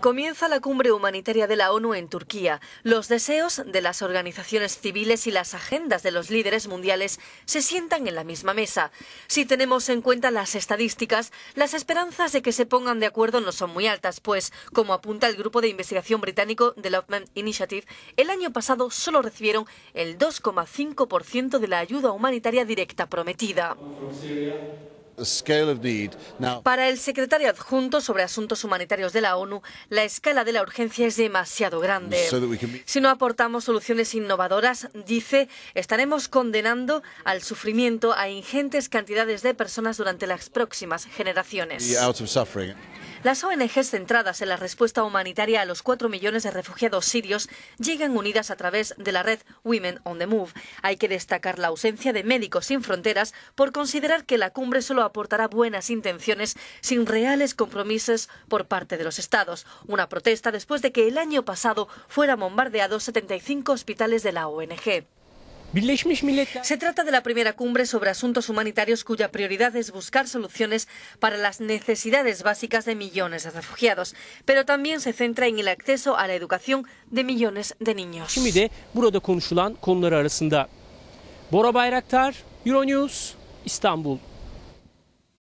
Comienza la cumbre humanitaria de la ONU en Turquía. Los deseos de las organizaciones civiles y las agendas de los líderes mundiales se sientan en la misma mesa. Si tenemos en cuenta las estadísticas, las esperanzas de que se pongan de acuerdo no son muy altas, pues, como apunta el grupo de investigación británico Development Initiative, el año pasado solo recibieron el 2,5% de la ayuda humanitaria directa prometida. Para el secretario adjunto sobre asuntos humanitarios de la ONU, la escala de la urgencia es demasiado grande. Si no aportamos soluciones innovadoras, dice, estaremos condenando al sufrimiento a ingentes cantidades de personas durante las próximas generaciones. Las ONGs centradas en la respuesta humanitaria a los cuatro millones de refugiados sirios llegan unidas a través de la red Women on the Move. Hay que destacar la ausencia de Médicos Sin Fronteras por considerar que la cumbre solo aportará buenas intenciones sin reales compromisos por parte de los estados. Una protesta después de que el año pasado fueran bombardeados 75 hospitales de la ONG. Se trata de la primera cumbre sobre asuntos humanitarios cuya prioridad es buscar soluciones para las necesidades básicas de millones de refugiados, pero también se centra en el acceso a la educación de millones de niños.